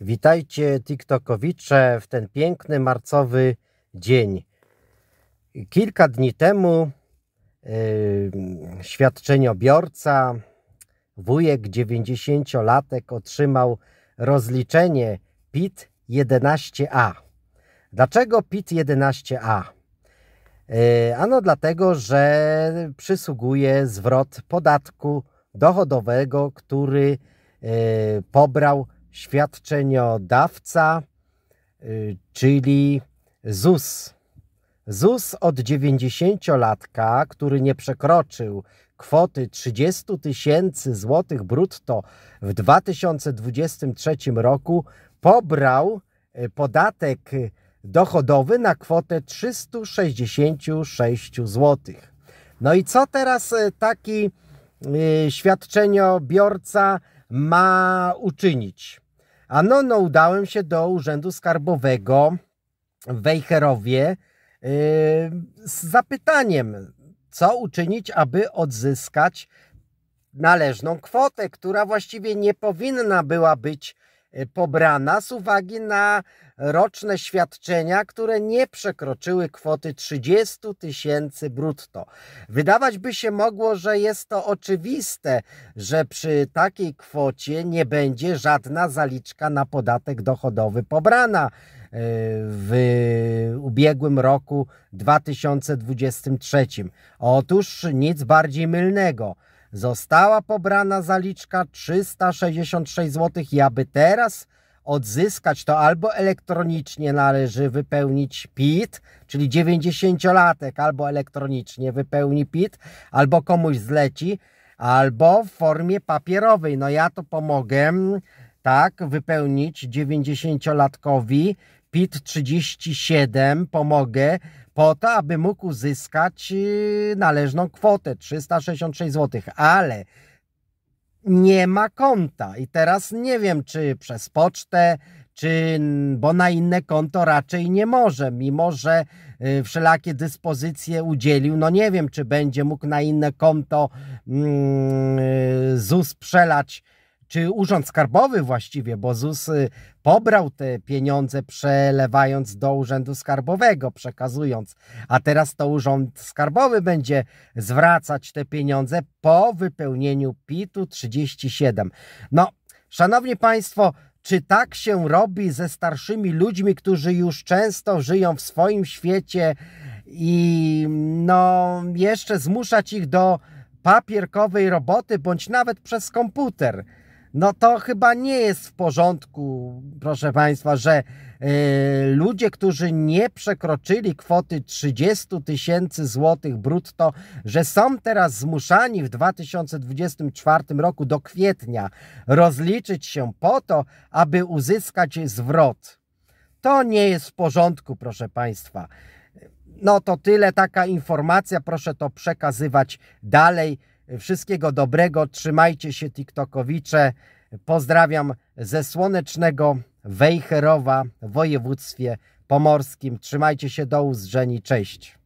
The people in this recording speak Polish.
Witajcie TikTokowicze w ten piękny marcowy dzień. Kilka dni temu yy, świadczeniobiorca, wujek 90-latek otrzymał rozliczenie PIT 11A. Dlaczego PIT 11A? Yy, ano dlatego, że przysługuje zwrot podatku dochodowego, który yy, pobrał świadczeniodawca, y, czyli ZUS. ZUS od 90-latka, który nie przekroczył kwoty 30 tysięcy złotych brutto w 2023 roku, pobrał y, podatek dochodowy na kwotę 366 złotych. No i co teraz y, taki świadczeniobiorca ma uczynić. A no, no, udałem się do Urzędu Skarbowego w Wejherowie yy, z zapytaniem, co uczynić, aby odzyskać należną kwotę, która właściwie nie powinna była być Y, pobrana z uwagi na roczne świadczenia, które nie przekroczyły kwoty 30 tysięcy brutto. Wydawać by się mogło, że jest to oczywiste, że przy takiej kwocie nie będzie żadna zaliczka na podatek dochodowy pobrana y, w ubiegłym roku 2023. Otóż nic bardziej mylnego została pobrana zaliczka 366 zł i aby teraz odzyskać to albo elektronicznie należy wypełnić PIT, czyli 90-latek albo elektronicznie wypełni PIT, albo komuś zleci, albo w formie papierowej. No ja to pomogę, tak, wypełnić 90-latkowi PIT 37, pomogę po to, aby mógł uzyskać y, należną kwotę 366 zł, ale nie ma konta i teraz nie wiem, czy przez pocztę, czy, bo na inne konto raczej nie może, mimo że y, wszelakie dyspozycje udzielił. No nie wiem, czy będzie mógł na inne konto mm, y, ZUS przelać czy Urząd Skarbowy właściwie, bo ZUS y, pobrał te pieniądze przelewając do Urzędu Skarbowego, przekazując, a teraz to Urząd Skarbowy będzie zwracać te pieniądze po wypełnieniu PIT-u 37. No, szanowni Państwo, czy tak się robi ze starszymi ludźmi, którzy już często żyją w swoim świecie i no jeszcze zmuszać ich do papierkowej roboty bądź nawet przez komputer? no to chyba nie jest w porządku, proszę Państwa, że y, ludzie, którzy nie przekroczyli kwoty 30 tysięcy złotych brutto, że są teraz zmuszani w 2024 roku do kwietnia rozliczyć się po to, aby uzyskać zwrot. To nie jest w porządku, proszę Państwa. No to tyle taka informacja, proszę to przekazywać dalej. Wszystkiego dobrego. Trzymajcie się TikTokowicze. Pozdrawiam ze słonecznego Wejherowa w województwie pomorskim. Trzymajcie się do żeni. Cześć.